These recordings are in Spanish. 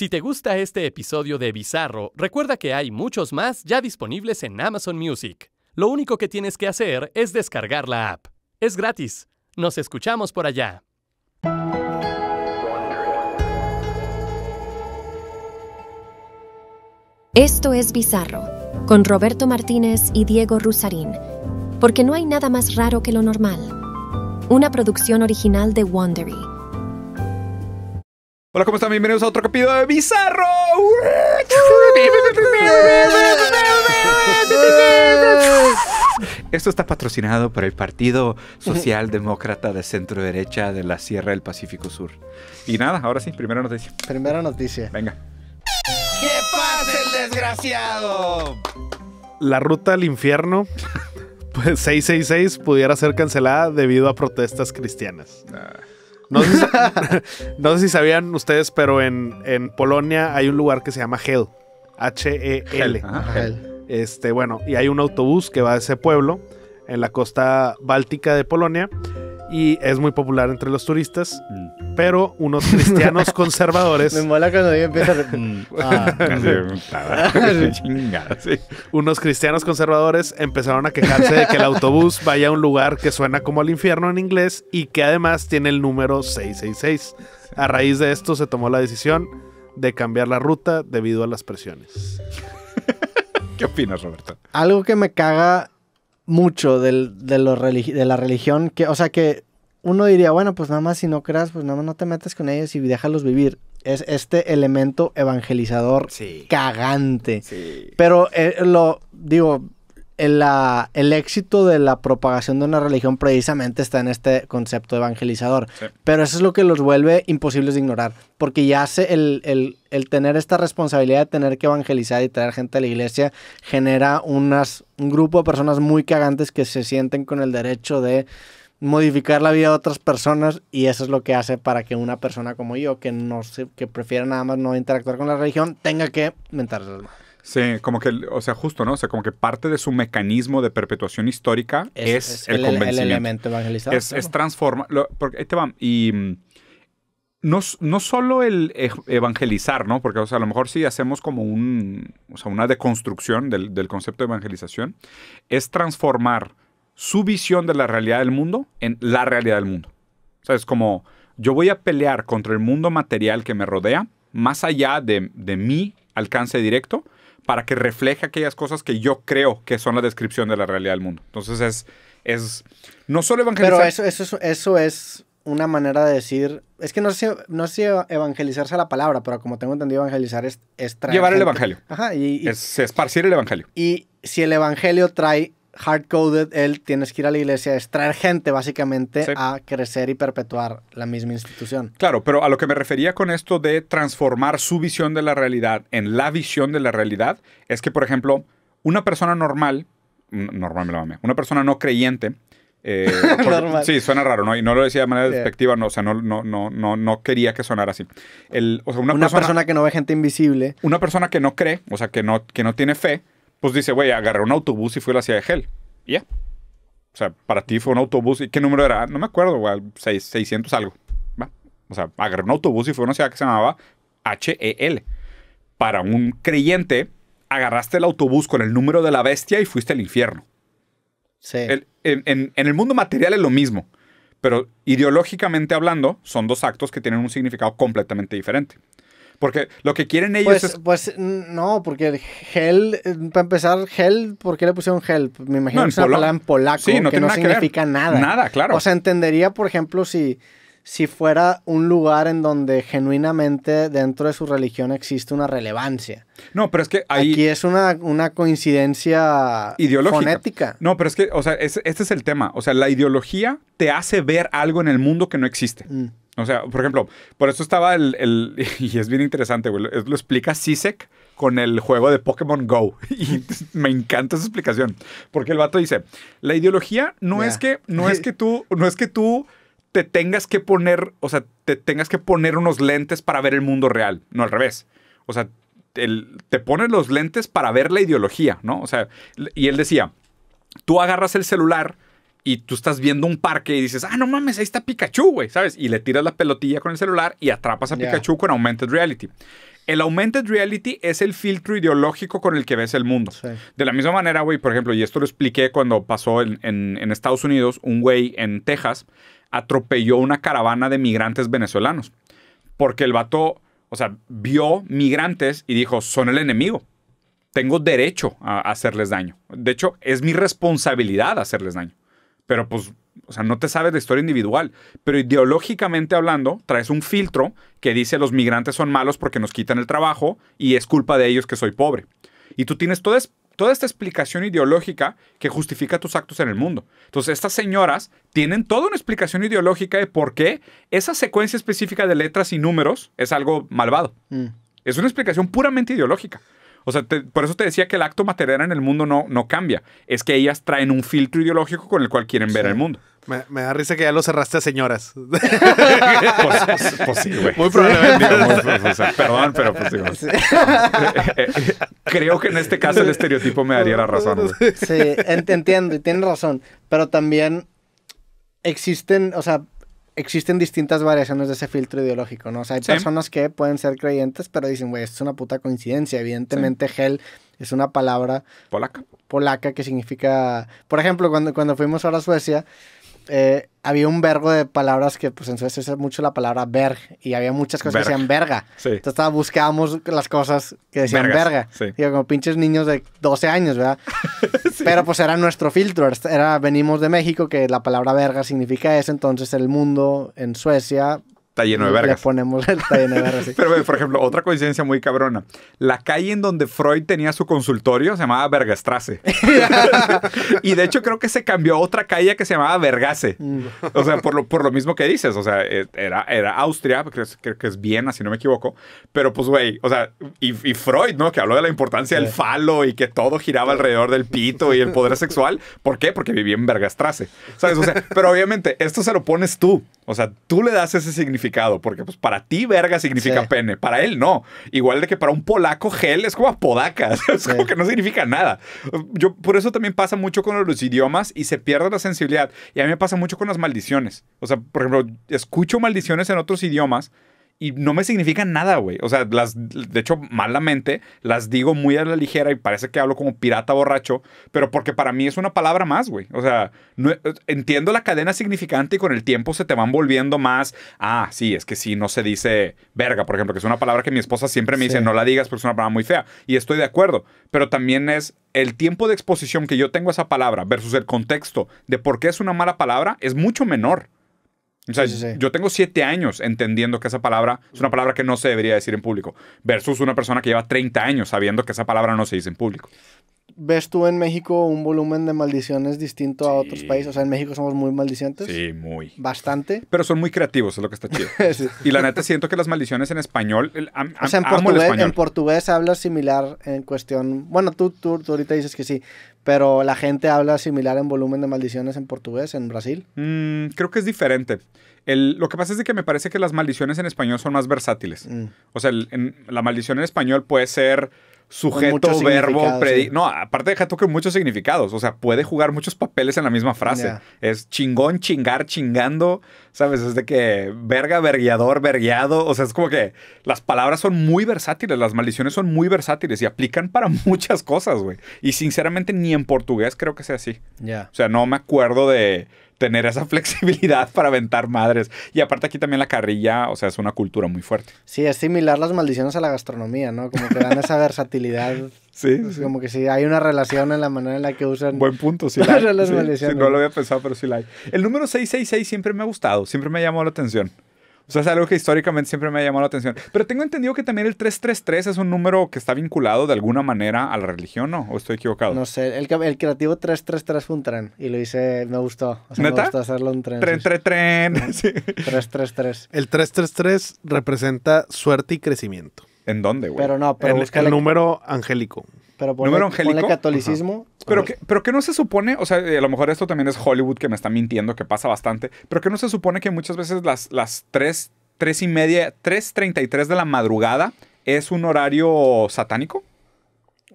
Si te gusta este episodio de Bizarro, recuerda que hay muchos más ya disponibles en Amazon Music. Lo único que tienes que hacer es descargar la app. Es gratis. Nos escuchamos por allá. Esto es Bizarro, con Roberto Martínez y Diego Rusarín, porque no hay nada más raro que lo normal. Una producción original de Wondery Hola, ¿cómo están? Bienvenidos a otro capítulo de Bizarro. Esto está patrocinado por el Partido Social Demócrata de Centro Derecha de la Sierra del Pacífico Sur. Y nada, ahora sí, primera noticia. Primera noticia. Venga. ¡Qué pasa el desgraciado! La ruta al infierno. pues 666 pudiera ser cancelada debido a protestas cristianas. Ah. No sé si, sabían ustedes, pero en, Polonia hay un lugar que se llama Hel. E H-E-L. Este, bueno, y hay un autobús que va a ese pueblo en la costa báltica de Polonia y es muy popular entre los turistas, mm. pero unos cristianos conservadores. Me mola cuando yo empiezo a. Unos cristianos conservadores empezaron a quejarse de que el autobús vaya a un lugar que suena como al infierno en inglés y que además tiene el número 666. A raíz de esto se tomó la decisión de cambiar la ruta debido a las presiones. ¿Qué opinas, Roberto? Algo que me caga mucho del, de, de la religión, que, o sea que uno diría, bueno, pues nada más si no creas, pues nada más no te metas con ellos y déjalos vivir. Es este elemento evangelizador cagante. Pero eh, lo digo, el, el, éxito de la propagación de una religión precisamente está en este concepto evangelizador. Pero eso es lo que los vuelve imposibles de ignorar, porque ya hace el, tener esta responsabilidad de tener que evangelizar y traer gente a la iglesia genera unas, un grupo de personas muy cagantes que se sienten con el derecho de modificar la vida de otras personas y eso es lo que hace para que una persona como yo que no que prefiera nada más no interactuar con la religión tenga que mentarse Sí, como que, o sea, justo, ¿no? O sea, como que parte de su mecanismo de perpetuación histórica es, el, convencimiento. El elemento evangelizador. Es, transformar. Porque ahí te va. Y mm, no, no solo el e, evangelizar, ¿no? Porque, o sea, a lo mejor sí hacemos como un, o sea, una deconstrucción del, del concepto de evangelización, es transformar su visión de la realidad del mundo en la realidad del mundo. O sea, es como yo voy a pelear contra el mundo material que me rodea, más allá de, de mi alcance directo, para que refleje aquellas cosas que yo creo que son la descripción de la realidad del mundo. Entonces es, es no solo evangelizar. Pero eso, eso, eso es una manera de decir, es que no sé, no sé evangelizarse la palabra, pero como tengo entendido, evangelizar es, traer Llevar el evangelio. Ajá. Y, es esparcir el evangelio. Y si el evangelio trae hard él tienes que ir a la iglesia, extraer gente básicamente a crecer y perpetuar la misma institución. Claro, pero a lo que me refería con esto de transformar su visión de la realidad en la visión de la realidad, es que, por ejemplo, una persona normal, normal me lo mame, una persona no creyente, eh, sí, suena raro, ¿no? Y no lo decía de manera despectiva, no, o sea, no, no, no, no, no quería que sonara así. una, persona, persona, que no ve gente invisible. Una persona que no cree, o sea, que no, que no tiene fe, pues dice, güey, agarré un autobús y fui a la ciudad de Gel. ya. O sea, para ti fue un autobús. ¿Y qué número era? No me acuerdo, güey. 600 algo. O sea, agarré un autobús y fue a una ciudad que se llamaba h e Para un creyente, agarraste el autobús con el número de la bestia y fuiste al infierno. Sí. en, el mundo material es lo mismo. Pero ideológicamente hablando, son dos actos que tienen un significado completamente diferente. Porque lo que quieren ellos pues, es... Pues no, porque gel, eh, para empezar, gel, ¿por qué le pusieron gel? Me imagino que es una palabra en polaco que no significa nada. Nada, claro. O sea, entendería, por ejemplo, si, si fuera un lugar en donde genuinamente dentro de su religión existe una relevancia. No, pero es que ahí... Aquí es una, una coincidencia ideológica. fonética. No, pero es que, o sea, este es el tema. O sea, la ideología te hace ver algo en el mundo que no existe. Mm. O sea, por ejemplo, por eso estaba el, y es bien interesante, güey, lo, explica Sisek con el juego de Pokémon Go. Y me encanta esa explicación, porque el vato dice, la ideología no es que no es que tú no es que tú te tengas que poner, o sea, te tengas que poner unos lentes para ver el mundo real, no al revés. O sea, te pones los lentes para ver la ideología, ¿no? O sea, y él decía, tú agarras el celular y tú estás viendo un parque y dices, ah, no mames, ahí está Pikachu, güey, ¿sabes? Y le tiras la pelotilla con el celular y atrapas a Pikachu con Augmented Reality. El Augmented Reality es el filtro ideológico con el que ves el mundo. De la misma manera, güey, por ejemplo, y esto lo expliqué cuando pasó en, en Estados Unidos, un güey en Texas atropelló una caravana de migrantes venezolanos. Porque el vato, o sea, vio migrantes y dijo, son el enemigo tengo derecho a hacerles daño. De hecho, es mi responsabilidad hacerles daño pero pues, o sea, no te sabes la historia individual. Pero ideológicamente hablando, traes un filtro que dice los migrantes son malos porque nos quitan el trabajo y es culpa de ellos que soy pobre. Y tú tienes toda, toda esta explicación ideológica que justifica tus actos en el mundo. Entonces, estas señoras tienen toda una explicación ideológica de por qué esa secuencia específica de letras y números es algo malvado. Mm. Es una explicación puramente ideológica. O sea, por eso te decía que el acto material en el mundo no, no cambia. Es que ellas traen un filtro ideológico con el cual quieren ver el mundo. Me, da risa que ya lo cerraste a señoras. pues, pues, pues Muy probablemente. Pues, perdón, pero pues sí, eh, eh, eh, Creo que en este caso el estereotipo me daría la razón. Sí, entiendo y tienes razón. Pero también existen, o sea, existen distintas variaciones de ese filtro ideológico, ¿no? O sea, hay personas que pueden ser creyentes, pero dicen, güey, esto es una puta coincidencia. Evidentemente, gel es una palabra... Polaca. Polaca que significa... Por ejemplo, cuando, cuando fuimos ahora a Suecia eh, había un vergo de palabras que, pues en Suecia es mucho la palabra verg y había muchas cosas que decían verga. Entonces buscábamos las cosas que decían verga. Digo, como pinches niños de 12 años, ¿verdad? Pero pues era nuestro filtro. Era, venimos de México, que la palabra verga significa eso. Entonces el mundo en Suecia está lleno de vergas. Le ponemos está lleno de vergas. Pero, por ejemplo, otra coincidencia muy cabrona. La calle en donde Freud tenía su consultorio se llamaba Vergastrase. y de hecho creo que se cambió a otra calle que se llamaba Vergase. Mm. O sea, por lo, por lo mismo que dices. O sea, e, era, era Austria, creo, que es Viena, si no me equivoco. Pero pues, güey, o sea, y, Freud, ¿no? Que habló de la importancia del falo y que todo giraba alrededor del pito y el poder sexual. ¿Por qué? Porque vivía en Vergastrase. ¿Sabes? O sea, pero obviamente esto se lo pones tú. O sea, tú le das ese significado porque pues para ti verga significa pene, para él no. Igual de que para un polaco gel es como podacas, es como que no significa nada. Yo, por eso también pasa mucho con los idiomas y se pierde la sensibilidad. Y a mí me pasa mucho con las maldiciones. O sea, por ejemplo, escucho maldiciones en otros idiomas y no me significan nada, güey. O sea, las, de hecho, malamente, las digo muy a la ligera y parece que hablo como pirata borracho, pero porque para mí es una palabra más, güey. O sea, eh, entiendo la cadena significante y con el tiempo se te van volviendo más. Ah, sí, es que si no se dice verga, por ejemplo, que es una palabra que mi esposa siempre me dice, no la digas porque es una palabra muy fea. Y estoy de acuerdo, pero también es el tiempo de exposición que yo tengo a esa palabra versus el contexto de por qué es una mala palabra es mucho menor yo tengo siete años entendiendo que esa palabra es una palabra que no se debería decir en público, versus una persona que lleva 30 años sabiendo que esa palabra no se dice en público ves tú en México un volumen de maldiciones distinto a otros países. O sea, en México somos muy maldicientes. Sí, muy. Bastante. Pero son muy creativos, es lo que está chido. Y la neta siento que las maldiciones en español... o sea, en, portugués, hablas similar en cuestión... Bueno, tú, ahorita dices que sí, pero la gente habla similar en volumen de maldiciones en portugués, en Brasil. Mm, creo que es diferente lo que pasa es que me parece que las maldiciones en español son más versátiles. Mm. O sea, la maldición en español puede ser sujeto, verbo, predi No, aparte deja que muchos significados. O sea, puede jugar muchos papeles en la misma frase. Es chingón, chingar, chingando. ¿Sabes? Es de que verga, vergueador, vergueado. O sea, es como que las palabras son muy versátiles, las maldiciones son muy versátiles y aplican para muchas cosas, güey. Y sinceramente, ni en portugués creo que sea así. Ya. O sea, no me acuerdo de tener esa flexibilidad para aventar madres. Y aparte aquí también la carrilla, o sea, es una cultura muy fuerte. Sí, es similar las maldiciones a la gastronomía, ¿no? Como que dan esa versatilidad. Sí, Como que sí, hay una relación en la manera en la que usan. Buen punto, Sí, no lo había pensado, pero sí la hay. El número 666 siempre me ha gustado, siempre me ha llamado la atención. O sea, es algo que históricamente siempre me ha llamado la atención. Pero tengo entendido que también el 333 es un número que está vinculado de alguna manera a la religión, ¿no? ¿O estoy equivocado? No sé, el, el creativo 333 fue un tren y lo hice, me gustó. ¿Neta? Me gustó hacerlo un tren. Tren, tren, tren. 333. El 333 representa suerte y crecimiento. ¿En dónde, güey? Pero no, pero en, el número angélico. Pero número angélico. catolicismo. Pero que, pero que no se supone, o sea, eh, a lo mejor esto también es Hollywood que me está mintiendo, que pasa bastante, pero que no se supone que muchas veces las, las 3, 3 y media, 3.33 de la madrugada es un horario satánico.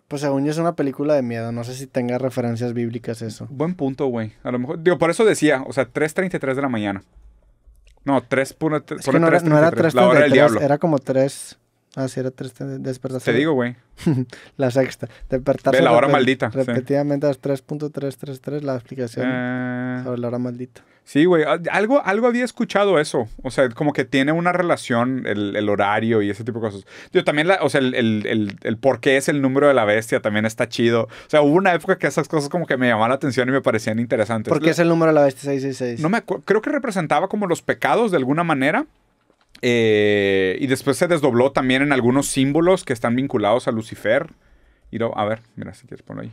Pues según yo es una película de miedo, no sé si tenga referencias bíblicas eso. Buen punto, güey. A lo mejor, digo, por eso decía, o sea, 3.33 de la mañana. No, 3. no, era 3.33, Era como 3. Ah, sí, era tres, despertaciones. Te digo, güey. la sexta. despertar. De la hora maldita. Repetidamente a 3.333 la explicación eh. sobre la hora maldita. Sí, güey. Ah, algo, algo había escuchado eso. O sea, como que tiene una relación el, horario y ese tipo de cosas. Yo también, o sea, el, el, por qué es el número de la bestia también está chido. O sea, hubo una época que esas cosas como que me llamaban la atención y me parecían interesantes. ¿Por qué es el número de la bestia 666? No me acuerdo. Creo que representaba como los pecados de alguna manera. Eh, y después se desdobló también en algunos símbolos que están vinculados a Lucifer. a ver, mira, si quieres poner ahí.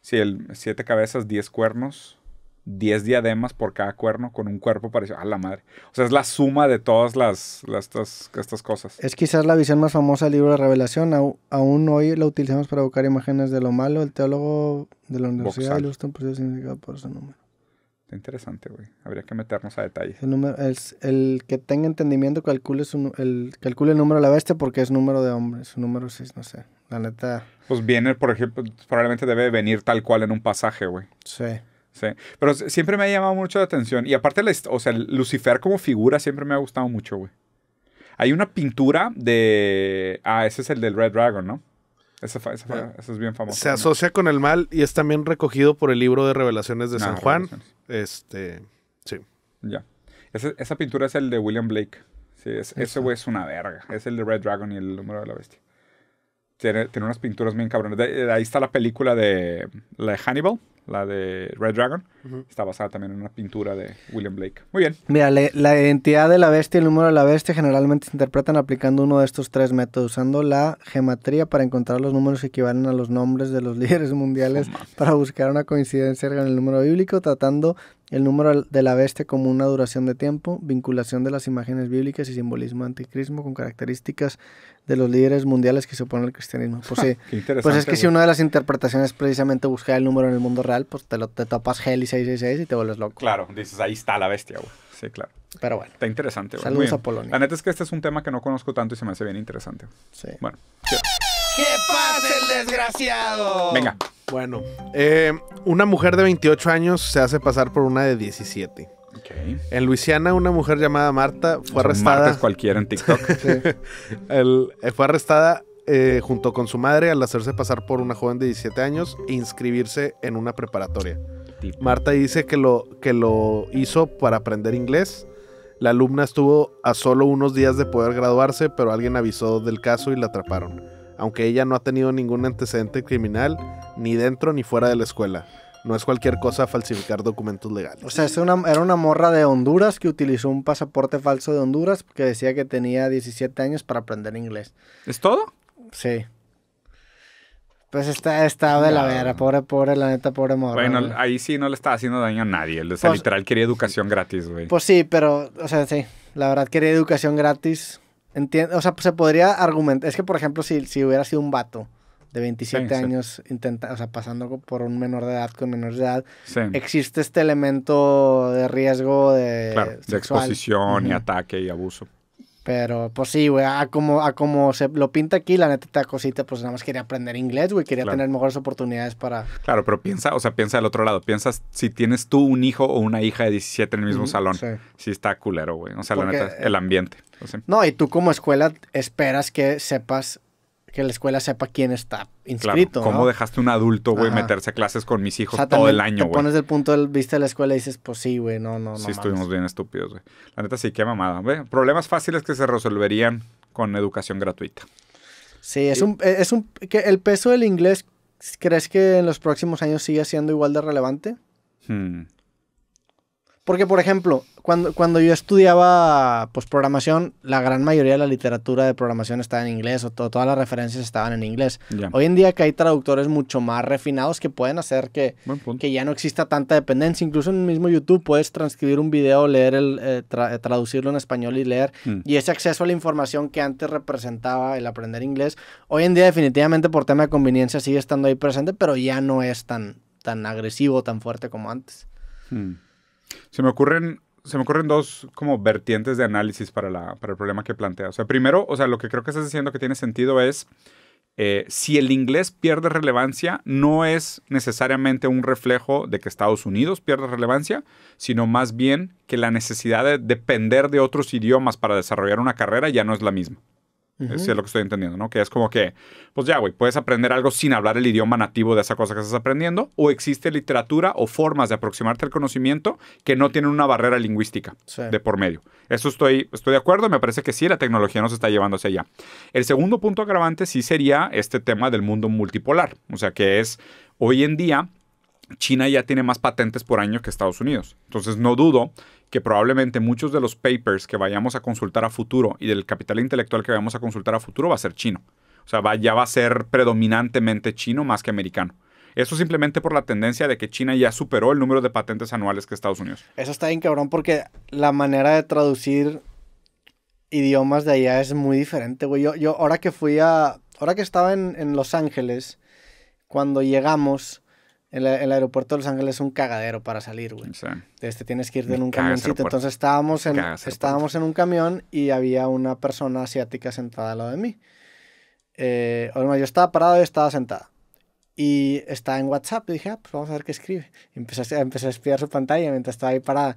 Sí, el siete cabezas, diez cuernos, diez diademas por cada cuerno, con un cuerpo parecido. ¡A la madre! O sea, es la suma de todas las, estas, cosas. Es quizás la visión más famosa del libro de Revelación. aún hoy la utilizamos para evocar imágenes de lo malo. El teólogo de la Universidad de Houston pues, por su nombre interesante, güey. Habría que meternos a detalles. El, número, es el que tenga entendimiento calcule, su, el, calcule el número de la bestia porque es número de hombres. un número sí, no sé. La neta. Pues viene, por ejemplo, probablemente debe venir tal cual en un pasaje, güey. Sí. Sí. Pero siempre me ha llamado mucho la atención. Y aparte, o sea, Lucifer como figura siempre me ha gustado mucho, güey. Hay una pintura de. Ah, ese es el del Red Dragon, ¿no? Esa, ah. es bien famosa. Se asocia con el mal y es también recogido por el libro de Revelaciones de ah, San Juan. Este, sí. Ya. Esa, pintura es el de William Blake. Sí, ese güey es una verga. Es el de Red Dragon y el número de la bestia. Tiene, tiene unas pinturas bien cabronas. ahí está la película de, la de Hannibal la de Red Dragon, está basada también en una pintura de William Blake. Muy bien. Mira, la identidad de la bestia y el número de la bestia generalmente se interpretan aplicando uno de estos tres métodos, usando la gematría para encontrar los números que equivalen a los nombres de los líderes mundiales para buscar una coincidencia con el número bíblico, tratando el número de la bestia como una duración de tiempo, vinculación de las imágenes bíblicas y simbolismo anticrismo con características de los líderes mundiales que se oponen al cristianismo. Pues sí, pues es que si una de las interpretaciones es precisamente buscar el número en el mundo real, pues te, lo, te topas 666 y te vuelves loco. Claro, dices, ahí está la bestia, güey. Sí, claro. Pero bueno. Está interesante, güey. Saludos a Polonia. La neta es que este es un tema que no conozco tanto y se me hace bien interesante. Sí. Bueno. Qué el desgraciado! Venga. Bueno, eh, una mujer de 28 años se hace pasar por una de 17. En Luisiana, una mujer llamada Marta fue Marta arrestada. cualquiera en TikTok. Eh, fue arrestada eh, junto con su madre al hacerse pasar por una joven de 17 años e inscribirse en una preparatoria. Marta dice que lo, que lo hizo para aprender inglés. La alumna estuvo a solo unos días de poder graduarse, pero alguien avisó del caso y la atraparon aunque ella no ha tenido ningún antecedente criminal ni dentro ni fuera de la escuela. No es cualquier cosa falsificar documentos legales. O sea, era una morra de Honduras que utilizó un pasaporte falso de Honduras que decía que tenía 17 años para aprender inglés. ¿Es todo? Sí. Pues está, de la vera, pobre, pobre, la neta, pobre morra. Bueno, ahí sí no le estaba haciendo daño a nadie. O pues literal quería educación gratis, güey. Pues sí, pero, o sea, sí. La verdad quería educación gratis. Entiendo, o sea, pues, se podría argumentar. Es que, por ejemplo, si, hubiera sido un vato de 27 años Intenta, o pasando por un menor de edad con menor de edad, existe este elemento de riesgo de, exposición y ataque y abuso. Pero, pues sí, güey, a como, a como se lo pinta aquí, la neta, cosita, pues nada más quería aprender inglés, güey, quería tener mejores oportunidades para... Claro, pero piensa, o sea, piensa del otro lado, piensas si tienes tú un hijo o una hija de 17 en el mismo salón, Si está culero, güey, o sea, la neta, el ambiente. No, y tú como escuela esperas que sepas que la escuela sepa quién está inscrito. Claro, ¿Cómo dejaste un adulto, güey, meterse a clases con mis hijos todo el año, güey? Te pones del punto de vista de la escuela y dices, pues sí, güey, no, no, no. Sí, estuvimos bien estúpidos, güey. La neta sí, qué mamada. güey. Problemas fáciles que se resolverían con educación gratuita. Sí, es un. E, es un que ¿El peso del inglés crees que en los próximos años siga siendo igual de relevante? Hmm. Porque, por ejemplo, cuando, cuando yo estudiaba pues, programación, la gran mayoría de la literatura de programación estaba en inglés, o todas las referencias estaban en inglés. Hoy en día que hay traductores mucho más refinados que pueden hacer que, que ya no exista tanta dependencia. Incluso en el mismo YouTube puedes transcribir un video, leer el, eh, eh, traducirlo en español y leer. Mm. Y ese acceso a la información que antes representaba el aprender inglés, hoy en día definitivamente por tema de conveniencia sigue estando ahí presente, pero ya no es tan, tan agresivo, tan fuerte como antes. Mm. Se me ocurren, se me ocurren dos como vertientes de análisis para, la, para el problema que plantea. O sea, primero, o sea, lo que creo que estás diciendo que tiene sentido es... Eh, si el inglés pierde relevancia, no es necesariamente un reflejo de que Estados Unidos pierde relevancia, sino más bien que la necesidad de depender de otros idiomas para desarrollar una carrera ya no es la misma es lo que estoy entendiendo, ¿no? Que es como que, pues ya, güey, puedes aprender algo sin hablar el idioma nativo de esa cosa que estás aprendiendo, o existe literatura o formas de aproximarte al conocimiento que no tienen una barrera lingüística de por medio. Eso estoy, estoy de acuerdo, me parece que sí, la tecnología nos está llevando hacia allá. El segundo punto agravante sí sería este tema del mundo multipolar, o sea, que es hoy en día China ya tiene más patentes por año que Estados Unidos. Entonces no dudo que probablemente muchos de los papers que vayamos a consultar a futuro y del capital intelectual que vayamos a consultar a futuro va a ser chino. O sea, ya va a ser predominantemente chino más que americano. Eso simplemente por la tendencia de que China ya superó el número de patentes anuales que Estados Unidos. Eso está bien cabrón porque la manera de traducir idiomas de allá es muy diferente, Yo, ahora que fui a... Ahora que estaba en, en Los Ángeles, cuando llegamos, el, el, aeropuerto de Los Ángeles es un cagadero para salir, güey. Sí. Este, tienes que ir en un camioncito. Entonces estábamos en, estábamos en un camión y había una persona asiática sentada al lado de mí. Eh, o sea, yo estaba parado y estaba sentada. Y estaba en WhatsApp y dije, ah, pues vamos a ver qué escribe. Y empecé, empecé a espiar su pantalla mientras estaba ahí parada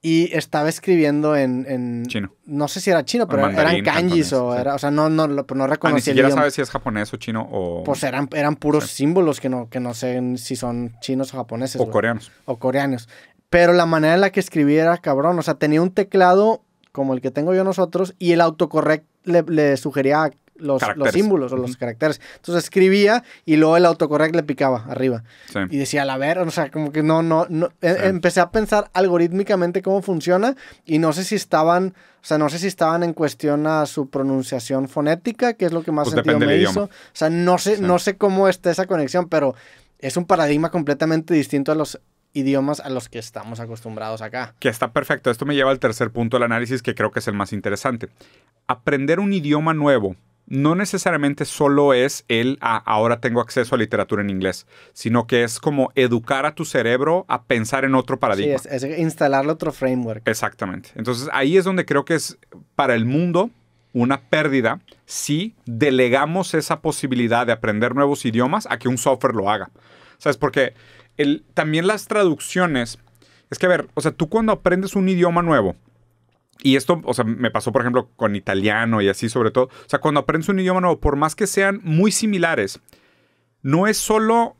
y estaba escribiendo en, chino. No sé si era chino, pero eran kanjis o era, o sea, no no no reconocía. Ah, ni sabes si es japonés o chino o Pues eran eran puros símbolos que no que no sé si son chinos o japoneses o coreanos. O coreanos. Pero la manera en la que escribía era cabrón, o sea, tenía un teclado como el que tengo yo nosotros y el autocorrect le sugería los, símbolos o los caracteres. Entonces escribía y luego el autocorrect le picaba arriba. Y decía, la ver, o sea, como que no, no, no. E, empecé a pensar algorítmicamente cómo funciona y no sé si estaban, o sea, no sé si estaban en cuestión a su pronunciación fonética, que es lo que más pues sentido me hizo. O sea, no sé, no sé cómo está esa conexión, pero es un paradigma completamente distinto a los idiomas a los que estamos acostumbrados acá. Que está perfecto. Esto me lleva al tercer punto del análisis que creo que es el más interesante. Aprender un idioma nuevo no necesariamente solo es el ah, ahora tengo acceso a literatura en inglés, sino que es como educar a tu cerebro a pensar en otro paradigma. Sí, es, instalar otro framework. Exactamente. Entonces ahí es donde creo que es para el mundo una pérdida si delegamos esa posibilidad de aprender nuevos idiomas a que un software lo haga. ¿Sabes? Porque el, también las traducciones. Es que, a ver, o sea, tú cuando aprendes un idioma nuevo, y esto, o sea, me pasó, por ejemplo, con italiano y así sobre todo. O sea, cuando aprendes un idioma nuevo, por más que sean muy similares, no es solo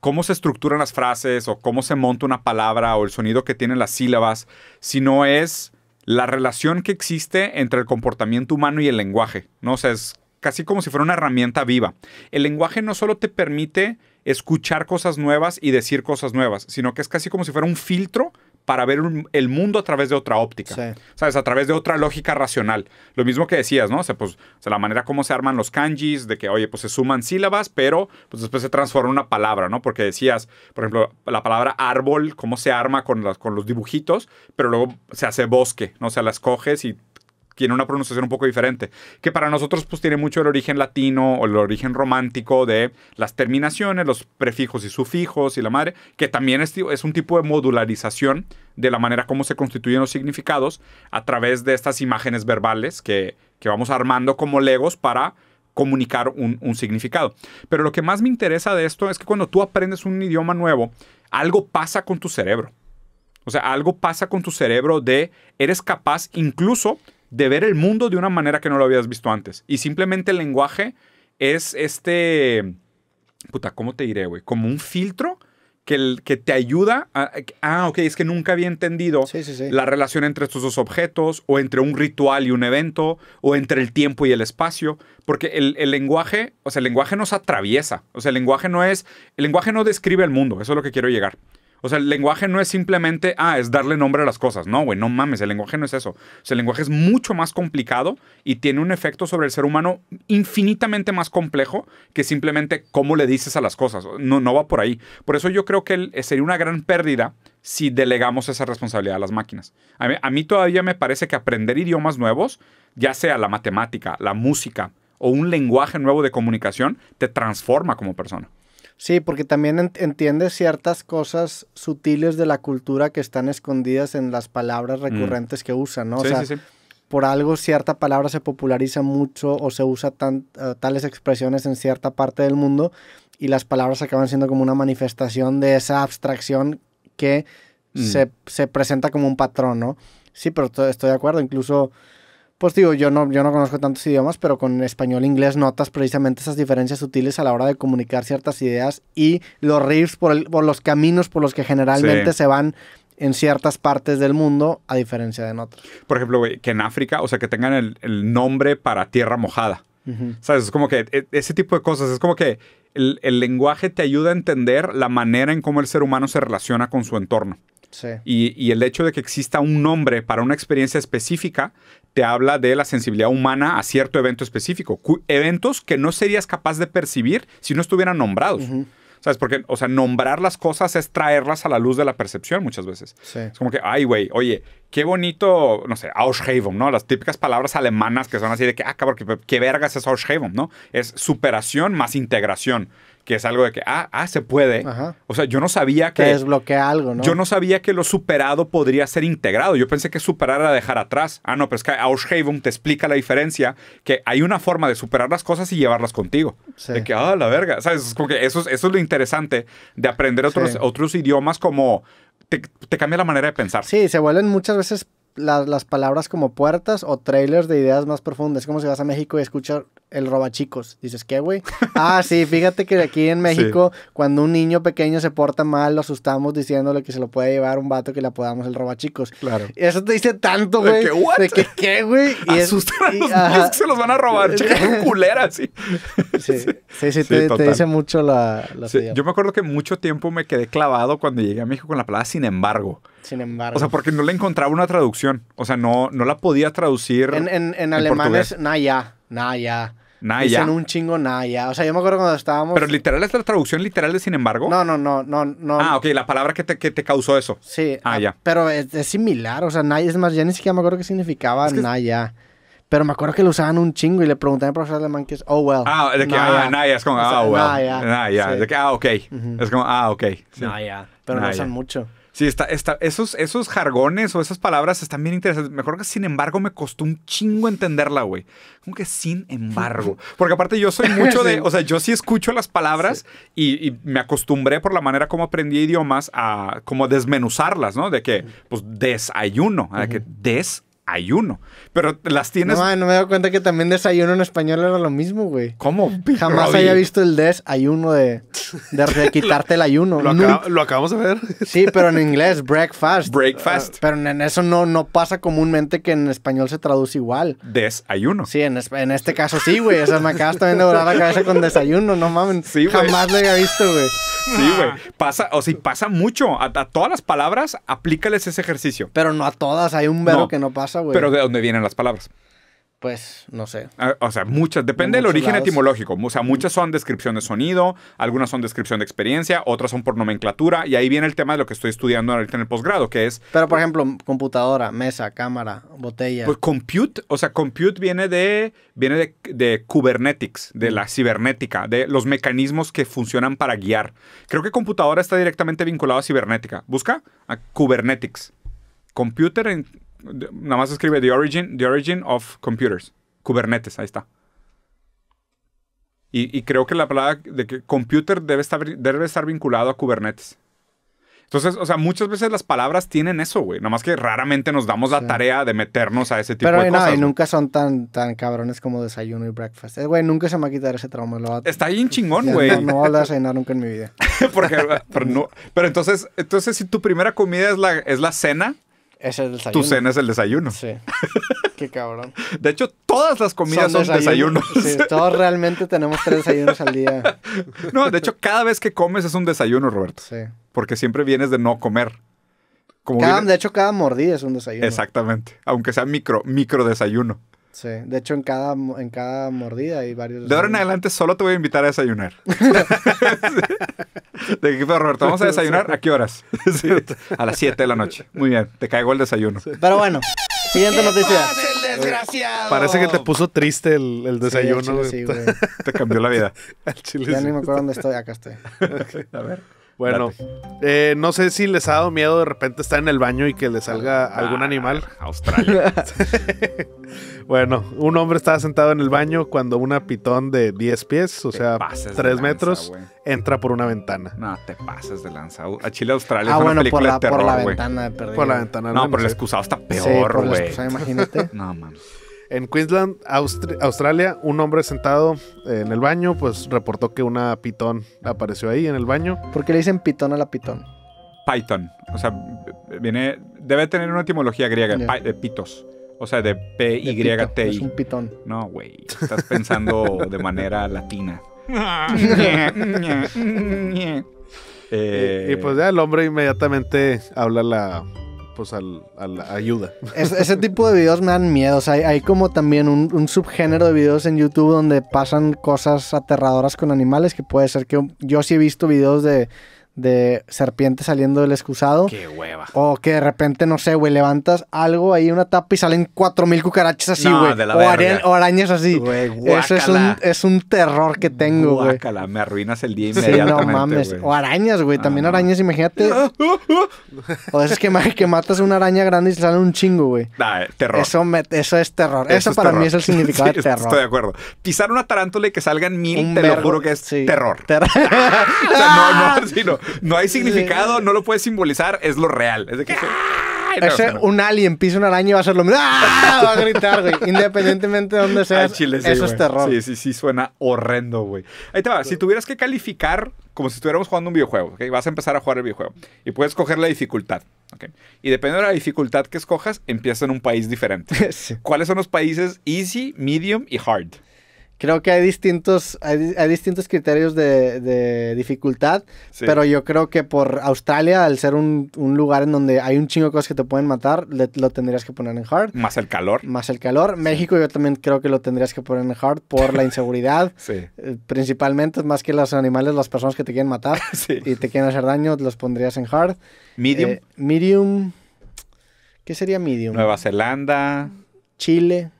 cómo se estructuran las frases o cómo se monta una palabra o el sonido que tienen las sílabas, sino es la relación que existe entre el comportamiento humano y el lenguaje. ¿no? O sea, es casi como si fuera una herramienta viva. El lenguaje no solo te permite escuchar cosas nuevas y decir cosas nuevas, sino que es casi como si fuera un filtro para ver el mundo a través de otra óptica, ¿sabes? A través de otra lógica racional. Lo mismo que decías, ¿no? O sea, pues la manera como se arman los kanjis, de que, oye, pues se suman sílabas, pero pues después se transforma una palabra, ¿no? Porque decías, por ejemplo, la palabra árbol, cómo se arma con, con los dibujitos, pero luego se hace bosque, ¿no? O sea, las coges y tiene una pronunciación un poco diferente, que para nosotros pues tiene mucho el origen latino o el origen romántico de las terminaciones, los prefijos y sufijos y la madre, que también es, un tipo de modularización de la manera como se constituyen los significados a través de estas imágenes verbales que, vamos armando como legos para comunicar un, un, significado. Pero lo que más me interesa de esto es que cuando tú aprendes un idioma nuevo, algo pasa con tu cerebro. O sea, algo pasa con tu cerebro de eres capaz incluso de ver el mundo de una manera que no lo habías visto antes. Y simplemente el lenguaje es este, puta, ¿cómo te diré, güey? Como un filtro que, que te ayuda a, ah, ok, es que nunca había entendido la relación entre estos dos objetos, o entre un ritual y un evento, o entre el tiempo y el espacio, porque el, el, lenguaje, o sea, el lenguaje nos atraviesa, o sea, el lenguaje no es, el lenguaje no describe el mundo, eso es lo que quiero llegar. O sea, el lenguaje no es simplemente, ah, es darle nombre a las cosas. No, güey, no mames, el lenguaje no es eso. O sea, el lenguaje es mucho más complicado y tiene un efecto sobre el ser humano infinitamente más complejo que simplemente cómo le dices a las cosas. No, no va por ahí. Por eso yo creo que sería una gran pérdida si delegamos esa responsabilidad a las máquinas. a mí todavía me parece que aprender idiomas nuevos, ya sea la matemática, la música o un lenguaje nuevo de comunicación, te transforma como persona. Sí, porque también entiende ciertas cosas sutiles de la cultura que están escondidas en las palabras mm. recurrentes que usan, ¿no? o sea, por algo cierta palabra se populariza mucho o se usa tan, eh, tales expresiones en cierta parte del mundo y las palabras acaban siendo como una manifestación de esa abstracción que mm. se, se, presenta como un patrón, ¿no? Sí, pero estoy de acuerdo, incluso pues digo, yo no, yo no conozco tantos idiomas, pero con español e inglés notas precisamente esas diferencias útiles a la hora de comunicar ciertas ideas y los riffs por, los caminos por los que generalmente se van en ciertas partes del mundo, a diferencia de en Por ejemplo, que en África, o sea, que tengan el, nombre para tierra mojada. ¿Sabes? Es como que e, ese tipo de cosas, es como que el, lenguaje te ayuda a entender la manera en cómo el ser humano se relaciona con su entorno. Sí. Y, y, el hecho de que exista un nombre para una experiencia específica te habla de la sensibilidad humana a cierto evento específico. Eventos que no serías capaz de percibir si no estuvieran nombrados. ¿Sabes? Porque, o sea, nombrar las cosas es traerlas a la luz de la percepción muchas veces. Es como que, ay, güey, oye, qué bonito, no sé, Auschheim, ¿no? Las típicas palabras alemanas que son así de que, ah, cabrón, qué, vergas es Auschheim. ¿no? Es superación más integración que es algo de que, ah, ah se puede. O sea, yo no sabía que... Te desbloquea algo, ¿no? Yo no sabía que lo superado podría ser integrado. Yo pensé que superar era dejar atrás. Ah, no, pero es que Auschhaven te explica la diferencia, que hay una forma de superar las cosas y llevarlas contigo. De que, ah, la verga. ¿Sabes? Es como que eso, eso es lo interesante de aprender otros, otros idiomas como... Te, cambia la manera de pensar. Sí, se vuelven muchas veces las palabras como puertas o trailers de ideas más profundas. Es como si vas a México y escuchas el robachicos. Dices, ¿qué, güey? ah, sí, fíjate que aquí en México, cuando un niño pequeño se porta mal, lo asustamos diciéndole que se lo puede llevar un vato que le apodamos el robachicos. Claro. Y eso te dice tanto, güey. ¿De, ¿De qué, güey? Y Asustan a los niños que se los van a robar. Checa culera, sí. Sí, sí, te, dice mucho la, Yo me acuerdo que mucho tiempo me quedé clavado cuando llegué a México con la palabra sin embargo. Sin embargo. O sea, porque no le encontraba una traducción. O sea, no, no la podía traducir. En, en, en, alemán es Naya. Naya. Naya. Dicen un chingo Naya. O sea, yo me acuerdo cuando estábamos. Pero literal es la traducción literal de sin embargo. No, no, no, no, no. Ah, ok, la palabra que te, que te causó eso. Sí. Ah, ah ya. Pero es, similar. O sea, Naya, es más, ya ni siquiera me acuerdo qué significaba Naya. Pero me acuerdo que lo usaban un chingo y le pregunté al profesor alemán que es, oh, well. Ah, de que, Naya. Ah, es como, ah, well. Naya. De que, ah, ok. Es como, ah, ok. Naya. Pero no usan mucho. Sí, está, está, esos, esos jargones o esas palabras están bien interesantes. Mejor que sin embargo me costó un chingo entenderla, güey. Como que sin embargo. Porque aparte yo soy mucho de, o sea, yo sí escucho las palabras y, me acostumbré por la manera como aprendí idiomas a como desmenuzarlas, ¿no? De que, pues, desayuno, de que des ayuno. Pero las tienes. No, no me dado cuenta que también desayuno en español era lo mismo, güey. ¿Cómo? Jamás haya visto el desayuno de, de, quitarte el ayuno. Lo, acabamos de ver. Sí, pero en inglés, breakfast. Breakfast. Ah, pero en eso no, no pasa comúnmente que en español se traduce igual. Desayuno. Sí, en, en este caso sí, güey. O sea, me acabas también de volar la cabeza con desayuno, no mames. Sí, Jamás lo había visto, güey. Sí, ah. güey. Pasa, o sea, pasa mucho. A, todas las palabras, aplícales ese ejercicio. Pero no a todas. Hay un verbo que no pasa, güey. Pero de dónde vienen las palabras. Pues no sé. Ah, o sea, muchas, depende del origen etimológico. O sea, muchas son descripción de sonido, algunas son descripción de experiencia, otras son por nomenclatura. Y ahí viene el tema de lo que estoy estudiando ahorita en el posgrado, que es. Pero por ejemplo, computadora, mesa, cámara, botella. Pues compute, o sea, compute viene de. viene de, de de la mm. cibernética, de los mecanismos que funcionan para guiar. Creo que computadora está directamente vinculado a cibernética. Busca a Kubernetes. Computer en nada más escribe The Origin, The Origin of Computers, Kubernetes, ahí está. Y, creo que la palabra de que computer debe estar, debe estar vinculado a Kubernetes. Entonces, o sea, muchas veces las palabras tienen eso, güey. Nada más que raramente nos damos la tarea de meternos a ese tipo de cosas. Pero y nunca son tan, tan cabrones como desayuno y breakfast. Eh, güey, nunca se me va a quitar ese trauma. Está ahí en chingón, güey. No, no voy a nunca en mi vida. Porque, pero, pero entonces, entonces, si tu primera comida es la, es la cena, es el desayuno. Tu cena es el desayuno. Sí. Qué cabrón. De hecho, todas las comidas son, desayunos. Sí, todos realmente tenemos tres desayunos al día. No, de hecho, cada vez que comes es un desayuno, Roberto. Sí. Porque siempre vienes de no comer. De hecho, cada mordida es un desayuno. Exactamente. Aunque sea micro, micro desayuno. Sí, de hecho en cada, en cada mordida hay varios... De ahora en adelante solo te voy a invitar a desayunar. De equipo Roberto, vamos a desayunar a qué horas? A las 7 de la noche. Muy bien, te caigo el desayuno. Pero bueno, siguiente noticia. Parece que te puso triste el, el desayuno. te cambió la vida. ya ni me acuerdo dónde estoy, acá estoy. A ver. Bueno, eh, no sé si les ha dado miedo de repente estar en el baño y que le salga ah, algún animal. Australia. bueno, un hombre estaba sentado en el baño cuando una pitón de 10 pies, o sea, 3 metros, entra por una ventana. No, te pasas de lanza. Uh, a Chile, Australia ah, es bueno, una película por la, por la ventana, de Por la ventana. No, pero el ¿eh? excusado está peor, güey. Sí, imagínate. no, mames. En Queensland, Australia, un hombre sentado en el baño, pues reportó que una pitón apareció ahí en el baño. ¿Por qué le dicen pitón a la pitón? Python. O sea, viene, debe tener una etimología griega, de eh, pitos. O sea, de p y t pitón. No, güey. Estás pensando de manera latina. Eh, y, pues ya el hombre inmediatamente habla la, pues al, ayuda. ese tipo de videos me dan miedo. hay, como también un, un, subgénero de videos en YouTube donde pasan cosas aterradoras con animales que puede ser que yo sí he visto videos de de serpiente saliendo del excusado. Qué hueva. O que de repente, no sé, güey, levantas algo ahí, una tapa y salen 4000 cucarachas así, güey. o, arañas así. Eso es un, es un terror que tengo, güey. Guácala, me arruinas el día inmediatamente. Sí, no mames. O arañas, güey. También arañas, imagínate. o esas que, que matas una araña grande y salen un chingo, güey. Ah, terror. Eso, eso es terror. Eso, para mí es el significado de terror. Estoy de acuerdo. Pisar una tarántula y que salgan mil, te lo juro que es terror. o sea, no, no, sino no hay significado, no lo puedes simbolizar, es lo real. Es de que. un alien pisa un araña y va a ser lo mismo. ¡Ah! Va a gritar, güey. Independientemente de dónde sea eso es terror. Sí, sí, sí, suena horrendo, güey. Ahí te va. Si tuvieras que calificar como si estuviéramos jugando un videojuego, Vas a empezar a jugar el videojuego y puedes escoger la dificultad, Y dependiendo de la dificultad que escojas, empieza en un país diferente. ¿Cuáles son los países easy, medium y hard? Creo que hay distintos, hay, distintos criterios de, dificultad, pero yo creo que por Australia, al ser un, lugar en donde hay un chingo de cosas que te pueden matar, lo tendrías que poner en hard. Más el calor. Más el calor. México yo también creo que lo tendrías que poner en hard por la inseguridad. sí. Eh, principalmente, más que los animales, las personas que te quieren matar y te quieren hacer daño, los pondrías en hard. Medium. Eh, medium. ¿Qué sería medium? Nueva Zelanda. Chile.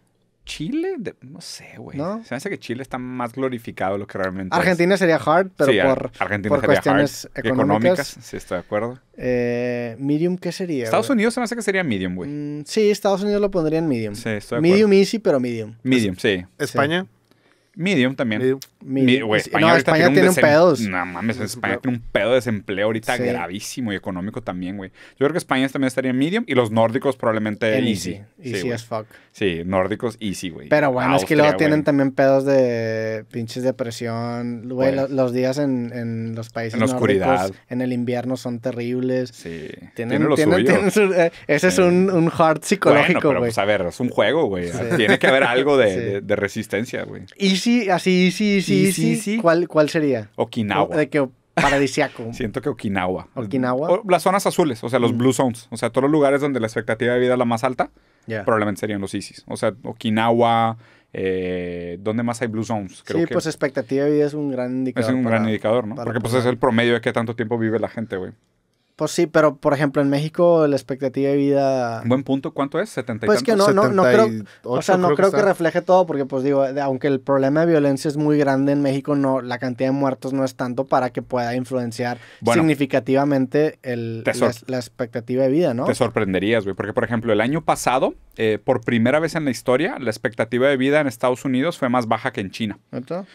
Chile, no sé, güey. Se me hace que Chile está más glorificado de lo que realmente Argentina sería hard, pero por, por cuestiones Económicas. Sí, estoy de acuerdo. Eh, medium, ¿qué sería? Estados Unidos se me hace que sería medium, güey. Mm, sí, Estados Unidos lo pondría en medium. Sí, estoy de medium acuerdo. Medium easy, pero medium. Medium, sí. ¿España? Medium también. Medium. España, tiene un, pedo. No mames, pues, España tiene un pedo de desempleo ahorita gravísimo y económico también, güey. Yo creo que España también estaría en medium y los nórdicos probablemente easy. Easy, sí, as fuck. Sí, nórdicos easy, güey. Pero bueno, es que luego tienen también pedos de pinches depresión. Pues. los, días en, los países en oscuridad. en el invierno son terribles. Sí. Tienen, ¿Tienen, eh, ese es un, hard psicológico, güey. Bueno, pero pues a ver, es un juego, güey. Tiene que haber algo de, resistencia, güey. Easy, así easy sí, sí, sí. ¿Cuál, cuál sería? Okinawa. que paradisiaco. Siento que Okinawa. Okinawa. las zonas azules, o sea, los mm. blue zones. O sea, todos los lugares donde la expectativa de vida es la más alta, probablemente serían los ISIS. O sea, Okinawa. Eh, ¿Dónde más hay blue zones? sí, pues expectativa de vida es un gran indicador. Es un gran indicador, ¿no? Porque pues es el promedio de qué tanto tiempo vive la gente, güey. Pues sí, pero por ejemplo en México la expectativa de vida... Buen punto, ¿cuánto es? ¿70 y Pues que no, creo, o sea, no creo, que, refleje todo porque pues digo, aunque el problema de violencia es muy grande en México, no, la cantidad de muertos no es tanto para que pueda influenciar significativamente el, la, expectativa de vida, ¿no? Te sorprenderías, güey, porque por ejemplo el año pasado, eh, por primera vez en la historia, la expectativa de vida en Estados Unidos fue más baja que en China.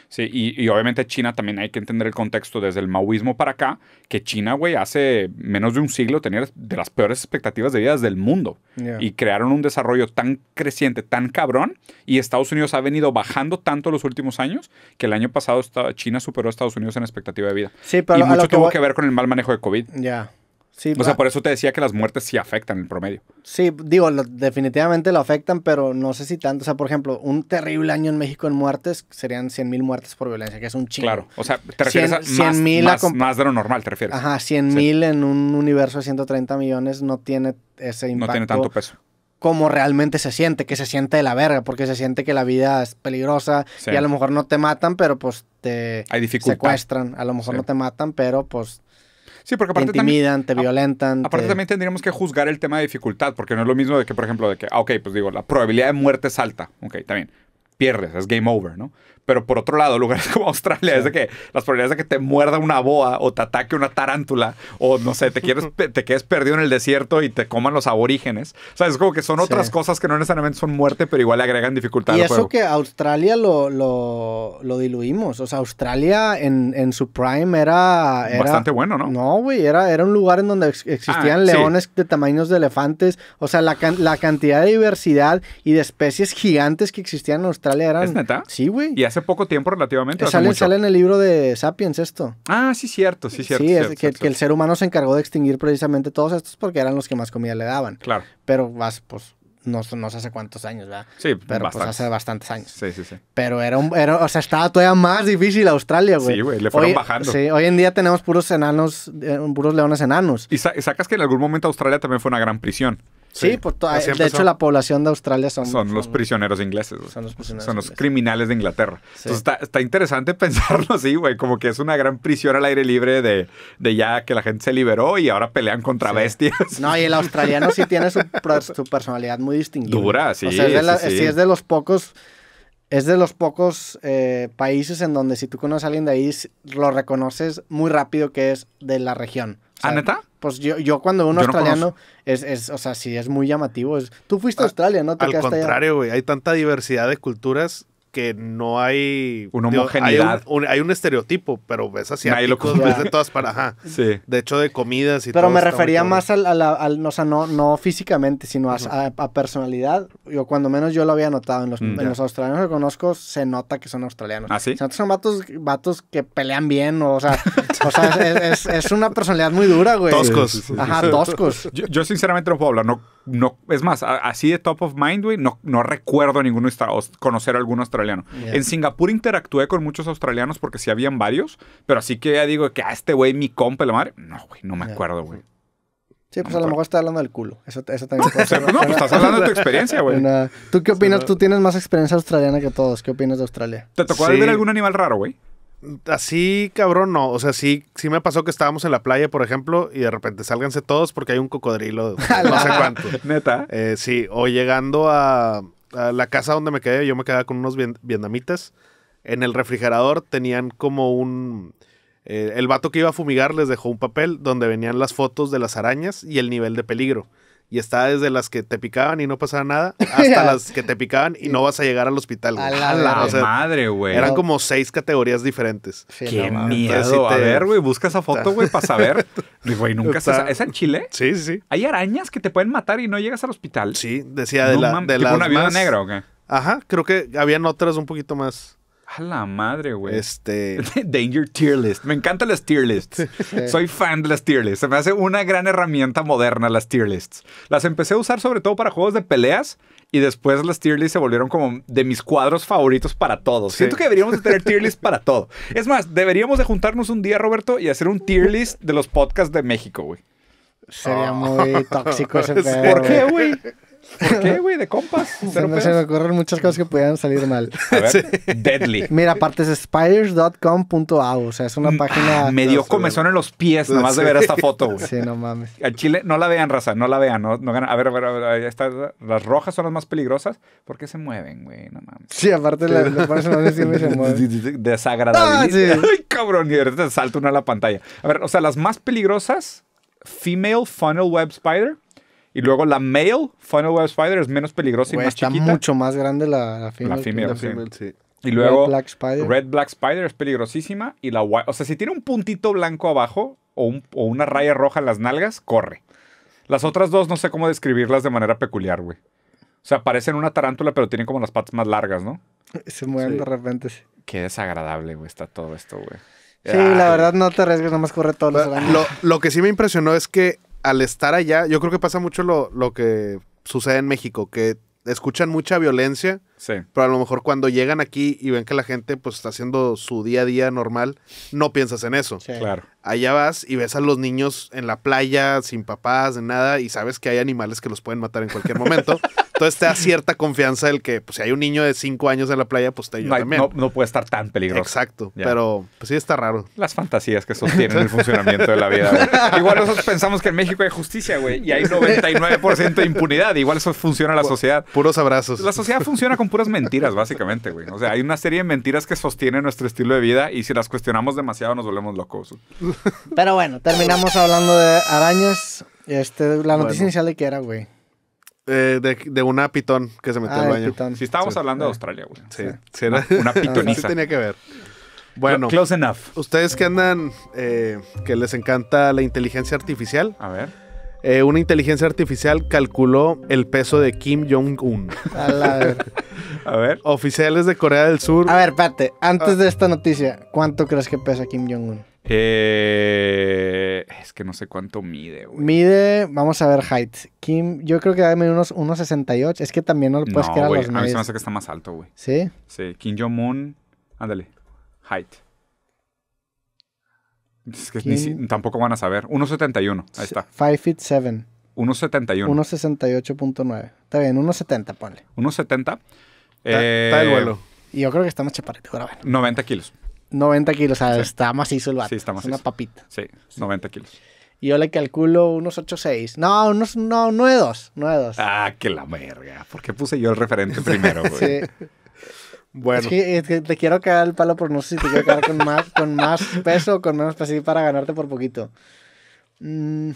Sí, y, y obviamente China también hay que entender el contexto desde el maoísmo para acá, que China, güey, hace menos de un siglo tenía de las peores expectativas de vida del mundo. Y crearon un desarrollo tan creciente, tan cabrón, y Estados Unidos ha venido bajando tanto los últimos años que el año pasado China superó a Estados Unidos en expectativa de vida. Sí, pero y mucho tuvo que ver con el mal manejo de COVID. Ya o sea, por eso te decía que las muertes sí afectan el promedio. Sí, digo, definitivamente lo afectan, pero no sé si tanto. O sea, por ejemplo, un terrible año en México en muertes serían 100.000 mil muertes por violencia, que es un chingo. Claro, o sea, te refieres a más, de lo normal, te refieres. Ajá, 100.000 mil en un universo de 130 millones no tiene ese impacto. No tiene tanto peso como realmente se siente, que se siente de la verga, porque se siente que la vida es peligrosa y a lo mejor no te matan, pero pues te secuestran, a lo mejor no te matan, pero pues Sí, porque aparte te intimidan, te violentan. Aparte también tendríamos que juzgar el tema de dificultad, porque no es lo mismo de que, por ejemplo, de que, ah, ok, pues digo, la probabilidad de muerte es alta, ok, también, pierdes, es game over, ¿no? Pero por otro lado, lugares como Australia, es de que las probabilidades de que te muerda una boa o te ataque una tarántula o no sé, te, quieres, te quedes perdido en el desierto y te coman los aborígenes. O sea, es como que son otras cosas que no necesariamente son muerte, pero igual le agregan dificultad. Y eso que Australia lo, lo, diluimos. O sea, Australia en, en su prime era, era, Bastante bueno, ¿no? No, güey, era, era un lugar en donde existían ah, leones de tamaños de elefantes. O sea, la, la cantidad de diversidad y de especies gigantes que existían en Australia eran... ¿Es neta? Sí, güey hace poco tiempo relativamente. Sale, sale, en el libro de Sapiens esto. Ah, sí, cierto, sí, cierto. Sí, es que, el ser humano se encargó de extinguir precisamente todos estos porque eran los que más comida le daban. Claro. Pero vas, pues, no, no sé hace cuántos años, ¿verdad? Sí, pero pues hace bastantes años. Sí, sí, sí. Pero era, un, era o sea, estaba todavía más difícil Australia, güey. Sí, güey, le fueron bajando. Sí, hoy en día tenemos puros enanos, eh, puros leones enanos. y sacas que en algún momento Australia también fue una gran prisión. Sí, de hecho la población de Australia son... Son, los prisioneros ingleses. Son los criminales de Inglaterra. Entonces está, interesante pensarlo así, güey, como que es una gran prisión al aire libre de, de ya que la gente se liberó y ahora pelean contra bestias. No, y el australiano sí tiene su, personalidad muy distinguida. Dura, sí. O sea, es de, los pocos... Es de los pocos eh, países en donde si tú conoces a alguien de ahí, lo reconoces muy rápido que es de la región. ¿Ah, ¿A neta? Pues yo, yo cuando uno australiano, es, es, o sea, sí, es muy llamativo. tú fuiste a Australia, ¿no? Te al contrario, güey. Hay tanta diversidad de culturas que no hay una homogeneidad. hay, un, estereotipo, pero ves así. ves de todas para Sí. De hecho, de comidas y todo. Pero me refería más al, o sea, no, no físicamente, sino a, personalidad. Yo, cuando menos yo lo había notado en los, mm, australianos que conozco, se nota que son australianos. ¿Ah, sí? son vatos, que pelean bien, o, sea, es, una personalidad muy dura, güey. Toscos. Ajá, toscos. Yo, yo sinceramente no puedo hablar, no no, es más, así de top of mind, güey, no, no recuerdo ninguno conocer a algún australiano. En Singapur interactué con muchos australianos porque sí habían varios, pero así que ya digo que a ah, este güey, mi compa, la madre, no, güey, no me acuerdo, güey. Sí, pues a lo mejor está hablando del culo. Eso, también. puede no, pues estás hablando de tu experiencia, güey. ¿Tú qué opinas? Tú tienes más experiencia australiana que todos. ¿Qué opinas de Australia? ¿Te tocó ver algún animal raro, güey? Así, cabrón, no. O sea, sí, sí me pasó que estábamos en la playa, por ejemplo, y de repente sálganse todos porque hay un cocodrilo, no sé cuánto. Neta. Eh, sí, o llegando a, la casa donde me quedé, yo me quedaba con unos vietnamitas. En el refrigerador tenían como un... Eh, el vato que iba a fumigar les dejó un papel donde venían las fotos de las arañas y el nivel de peligro. Y está desde las que te picaban y no pasaba nada, hasta las que te picaban y no vas a llegar al hospital. la, madre, güey. Eran como seis categorías diferentes. Qué miedo. A ver, güey, busca esa foto, güey, para saber. Güey, nunca ¿Es en Chile? Sí, sí, sí. ¿Hay arañas que te pueden matar y no llegas al hospital? Sí, decía de la... De una negra o qué? Ajá, creo que habían otras un poquito más... A la madre, güey. Este. Danger Tier List. Me encantan las tier lists. Soy fan de las tier lists. Se me hace una gran herramienta moderna las tier lists. Las empecé a usar sobre todo para juegos de peleas y después las tier lists se volvieron como de mis cuadros favoritos para todos. Siento que deberíamos tener tier lists para todo. Es más, deberíamos de juntarnos un día, Roberto, y hacer un tier list de los podcasts de México, güey. Sería muy oh. tóxico ese ¿Por qué, güey? ¿Por qué, güey? De compas. Se, me, se me ocurren muchas cosas que pudieran salir mal. A ver, deadly. Mira, aparte es spiders.com.au. O sea, es una mm, página. Medio ah, me Son comezón en los pies, nada nomás de ver esta foto, güey. Sí, no mames. Al Chile, no la vean, raza, no la vean. No, no a ver, a ver, a ver las rojas son las más peligrosas. ¿Por qué se mueven, güey? No mames. Sí, aparte las la, siempre se mueven. Desagradable. Ah, Ay, cabrón, y te salta una a la pantalla. A ver, o sea, las más peligrosas, Female Funnel Web Spider. Y luego la male Final Web Spider es menos peligrosa y más está mucho más grande la, la female. La Y luego Red Black, Spider. es peligrosísima y la white, o sea, si tiene un puntito blanco abajo o, una raya roja en las nalgas, corre. Las otras dos no sé cómo describirlas de manera peculiar, güey. O sea, parecen una tarántula, pero tienen como las patas más largas, ¿no? Se mueven de repente, sí. Qué desagradable, güey, está todo esto, güey. Sí, la verdad no te arriesgues, nomás corre todos los pues, años. Lo, lo que sí me impresionó es que al estar allá, yo creo que pasa mucho lo, lo que sucede en México, que escuchan mucha violencia pero a lo mejor cuando llegan aquí y ven que la gente pues está haciendo su día a día normal, no piensas en eso. Claro. Allá vas y ves a los niños en la playa, sin papás, de nada, y sabes que hay animales que los pueden matar en cualquier momento. Entonces te da cierta confianza el que, pues, si hay un niño de 5 años en la playa, pues te ayuda no, también. No, puede estar tan peligroso. Exacto. Pero, pues sí está raro. Las fantasías que sostienen el funcionamiento de la vida. Igual nosotros pensamos que en México hay justicia, güey, y hay 99% de impunidad. Igual eso funciona la sociedad. Puros abrazos. La sociedad funciona con puras mentiras, básicamente, güey. O sea, hay una serie de mentiras que sostienen nuestro estilo de vida y si las cuestionamos demasiado nos volvemos locos. Pero bueno, terminamos hablando de arañas. Este, la noticia inicial de que era, güey. Eh, de, de, una pitón que se metió en al ah, baño. si estábamos hablando de ah. Australia, güey. Sí, sí. Una, una pitoniza. tenía que ver. Bueno, close enough. Ustedes que andan, eh, que les encanta la inteligencia artificial. A ver. Eh, una inteligencia artificial calculó el peso de Kim Jong-un. A, a, ver. Oficiales de Corea del Sur. A ver, espérate. Antes ah. de esta noticia, ¿cuánto crees que pesa Kim Jong-un? Eh, es que no sé cuánto mide, güey. Mide, vamos a ver, height. Kim, yo creo que da menos unos, unos 68. Es que también no lo puedes crear los medios. A mí se me hace que está más alto, güey. ¿Sí? Sí. Kim Jong-un, ándale, height. Es que tampoco van a saber. 1.71, ahí está. 5 feet 7. 1.71. 1.68.9. Está bien, 1.70, ponle. 1.70. está, el eh, vuelo. Y yo creo que está más chaparrito, 90 kilos. 90 kilos, o sea, está macizo el vato. Sí, está macizo. Es una papita. Sí, 90 kilos. Y yo le calculo unos 8.6. No, unos no, 9.2. 9.2. Ah, que la verga. ¿Por qué puse yo el referente primero, güey? sí. Bueno. Es que, te quiero caer el palo, por no sé si te quiero quedar con más, con más peso o con menos peso para ganarte por poquito. Mm,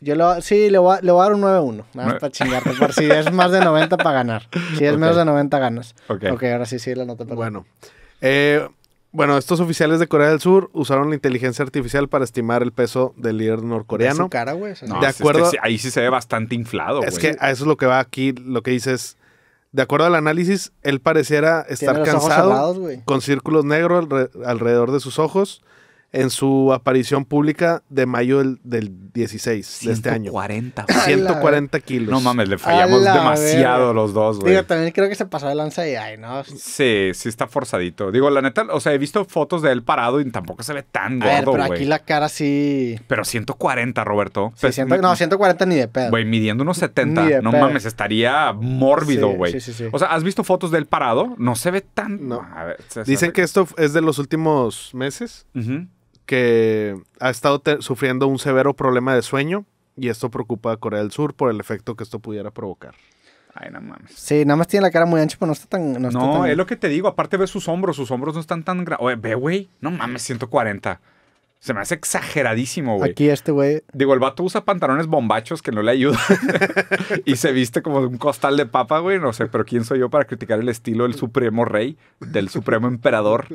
yo lo, sí, le voy, a, dar un 9-1, para si es más de 90 para ganar. Si es menos de 90 ganas. Okay. ok, ahora sí, sí, la nota. Bueno. Eh, bueno, estos oficiales de Corea del Sur usaron la inteligencia artificial para estimar el peso del líder norcoreano. De cara, acuerdo. ahí sí se ve bastante inflado, Es que a eso es lo que va aquí, lo que dices de acuerdo al análisis, él pareciera estar cansado, con círculos negros alrededor de sus ojos en su aparición pública de mayo del, del 16 de este año. 140. 140 kilos. No mames, le fallamos demasiado los dos, güey. Digo, también creo que se pasó de lanza y ay, ¿no? Sí, sí está forzadito. Digo, la neta, o sea, he visto fotos de él parado y tampoco se ve tan gordo, ver, pero aquí la cara sí... Pero 140, Roberto. Pues, no, 140 ni de pedo. Güey, midiendo unos 70. No mames, estaría mórbido, güey. Sí, sí, sí. O sea, ¿has visto fotos de él parado? No se ve tan... No. A ver, Dicen que esto es de los últimos meses. Ajá que ha estado sufriendo un severo problema de sueño y esto preocupa a Corea del Sur por el efecto que esto pudiera provocar. Ay, no mames. Sí, nada más tiene la cara muy ancha, pero no está tan. No, es lo que te digo. Aparte, ve sus hombros. Sus hombros no están tan grandes. Oye, ve, güey. No mames, 140. Se me hace exageradísimo, güey. Aquí este güey. Digo, el vato usa pantalones bombachos que no le ayudan. y se viste como un costal de papa, güey. No sé, pero ¿quién soy yo para criticar el estilo del supremo rey, del supremo emperador?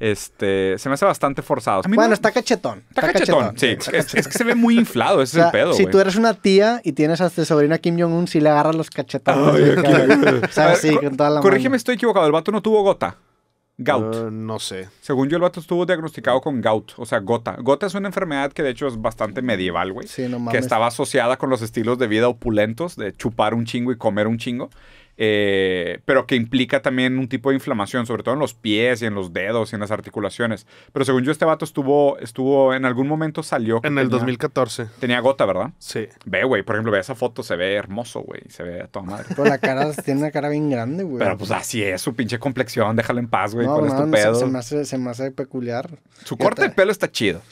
Este, se me hace bastante forzado. Bueno, está cachetón. Está, cachetón, sí. Eh, es, que se ve muy inflado, ese es el pedo. Si tú eres una tía y tienes a sobrina Kim Jong-un, si le agarras los cachetones. Corrígeme, estoy equivocado. El vato no tuvo gota. Gout. Uh, no sé. Según yo, el vato estuvo diagnosticado con gout, o sea, gota. Gota es una enfermedad que de hecho es bastante medieval, güey. Sí, Que estaba asociada con los estilos de vida opulentos, de chupar un chingo y comer un chingo. Eh, pero que implica también un tipo de inflamación, sobre todo en los pies y en los dedos y en las articulaciones. Pero según yo, este vato estuvo, estuvo en algún momento salió. En el 2014. Tenía gota, ¿verdad? Sí. Ve, güey, por ejemplo, ve esa foto, se ve hermoso, güey, se ve a toda madre. la cara tiene una cara bien grande, güey. Pero pues así es, su pinche complexión, déjalo en paz, güey, con pedo. se, me hace, peculiar. Su corte de pelo está chido.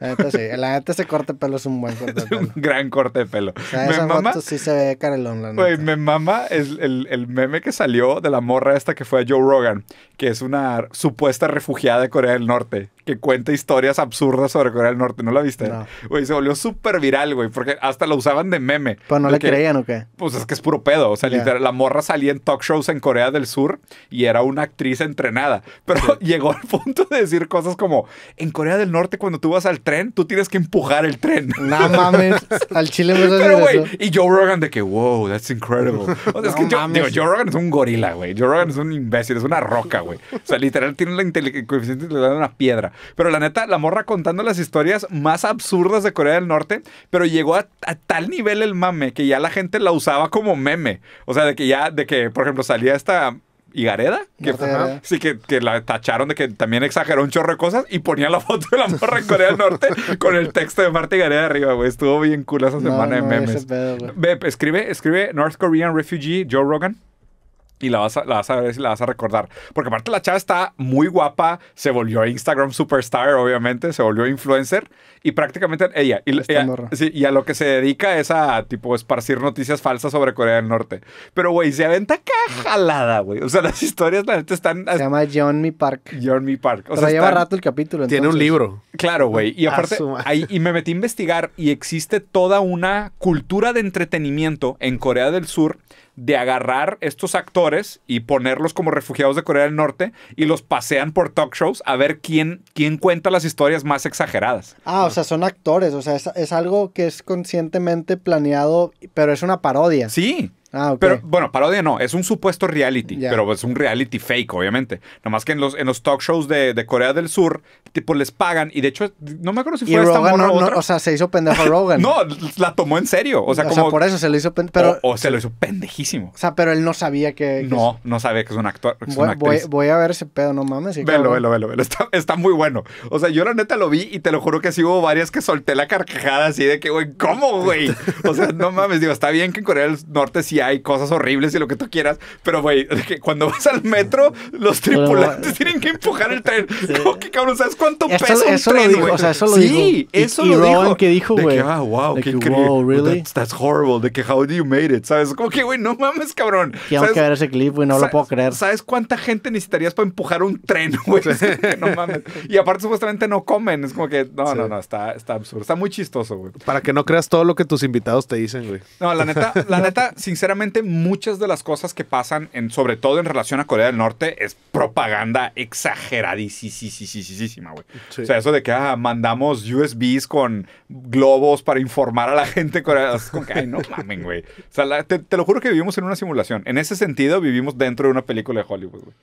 La neta sí, la neta ese corte de pelo es un buen corte de pelo. un gran corte de pelo. esa sí se ve carelón, me mama es el, el, meme que salió de la morra esta que fue a Joe Rogan, que es una supuesta refugiada de Corea del Norte que cuenta historias absurdas sobre Corea del Norte. ¿No la viste? Güey, se volvió súper viral, güey, porque hasta lo usaban de meme. ¿Pero no le creían o qué? Pues es que es puro pedo. O sea, literal, la morra salía en talk shows en Corea del Sur y era una actriz entrenada. Pero llegó al punto de decir cosas como: en Corea del Norte, cuando tú vas al tren, tú tienes que empujar el tren. No mames, al chile Pero, y Joe Rogan de que, wow, that's incredible. es que yo, digo, Joe Rogan es un gorila, güey. Joe Rogan es un imbécil, es una roca, güey. O sea, literal, tiene la coeficiente le de una piedra. Pero la neta, la morra contando las historias más absurdas de Corea del Norte, pero llegó a, tal nivel el mame que ya la gente la usaba como meme. O sea, de que ya, de que, por ejemplo, salía esta Higareda, que, sí, que, la tacharon de que también exageró un chorro de cosas y ponía la foto de la morra en Corea del Norte con el texto de Marta Higareda arriba, güey. Estuvo bien cool esa semana de memes. escribe, escribe North Korean Refugee Joe Rogan y la vas, a, la ver si la vas a recordar. Porque aparte la chava está muy guapa, se volvió Instagram superstar, obviamente, se volvió influencer y prácticamente ella. Y, y a lo que se dedica es a, tipo, esparcir noticias falsas sobre Corea del Norte. Pero, güey, se aventa cajalada, güey. O sea, las historias, la gente están... Se llama John Me Park. John Me Park. O sea, lleva rato el capítulo, entonces. Tiene un libro. Claro, güey. Y aparte, ahí, y me metí a investigar y existe toda una cultura de entretenimiento en Corea del Sur de agarrar estos actores y ponerlos como refugiados de Corea del Norte y los pasean por talk shows a ver quién, quién cuenta las historias más exageradas. Ah, o sea, son actores, o sea, es, es algo que es conscientemente planeado, pero es una parodia. Sí, Ah, pero bueno, parodia no, es un supuesto reality, pero es un reality fake, obviamente. Nomás que en los, en los talk shows de, Corea del Sur, tipo, les pagan, y de hecho, no me acuerdo si fue esta no, otra. o sea, se hizo pendejo Rogan. no, la tomó en serio. O sea, como, por eso se lo hizo pendejo. O, se lo hizo pendejísimo. O sea, pero él no sabía que. no, no sabía que es un actor. voy, a ver ese pedo, no mames. velo, velo, velo, Está, está muy bueno. O sea, yo la neta lo vi y te lo juro que sí hubo varias que solté la carcajada así de que, güey, ¿cómo, güey? O sea, no mames, digo, está bien que en Corea del Norte sí hay cosas horribles y lo que tú quieras, pero güey, cuando vas al metro, los tripulantes tienen que empujar el tren. Como que cabrón? ¿Sabes cuánto peso pesa un tren, lo o sea, eso lo dijo. Sí, eso lo y dijo. que dijo, güey? De que, ah, wow, qué increíble. that's, horrible. De que, how do you made it? ¿Sabes? Como que, güey, no mames, cabrón. Tengo que ver ese clip, güey, no lo puedo creer. ¿Sabes cuánta gente necesitarías para empujar un tren, güey? no mames. Y aparte, supuestamente no comen. Es como que, no, no, no, está, está absurdo. Está muy chistoso, güey. Para que no creas todo lo que tus invitados te dicen, güey. No, la neta, la neta, sinceramente sinceramente muchas de las cosas que pasan, sobre todo en relación a Corea del Norte, es propaganda exageradísima, güey. O sea, eso de que ah, mandamos USBs con globos para informar a la gente coreana. no güey. O sea, te, lo juro que vivimos en una simulación. En ese sentido, vivimos dentro de una película de Hollywood, güey.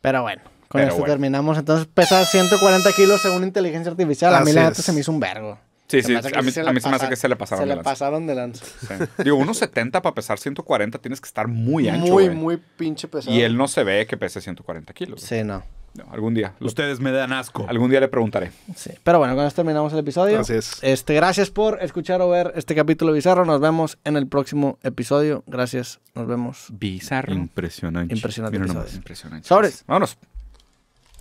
Pero bueno. Con eso terminamos. Entonces pesa 140 kilos según inteligencia artificial. a mí la neta se me hizo un vergo. Sí, sí, a mí se, me hace que se le pasaron de lanza. Se le pasaron de lanza. Digo, 1.70 para pesar 140 tienes que estar muy ancho. Muy, muy pinche pesado. Y él no se ve que pese 140 kilos. Sí, no. Algún día. Ustedes me dan asco. Algún día le preguntaré. Sí. Pero bueno, con esto terminamos el episodio. Gracias. Este, gracias por escuchar o ver este capítulo bizarro. Nos vemos en el próximo episodio. Gracias. Nos vemos. Bizarro. Impresionante. Impresionante. Sobres. Vámonos.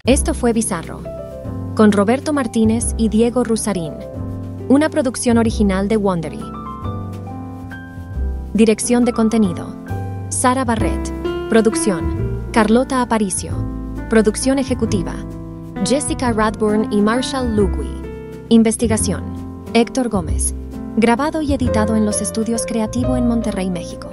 Esto fue Bizarro. Con Roberto Martínez y Diego Rusarín una producción original de Wondery. Dirección de contenido. Sara Barrett. Producción. Carlota Aparicio. Producción ejecutiva. Jessica Radburn y Marshall Lugui. Investigación. Héctor Gómez. Grabado y editado en los estudios Creativo en Monterrey, México.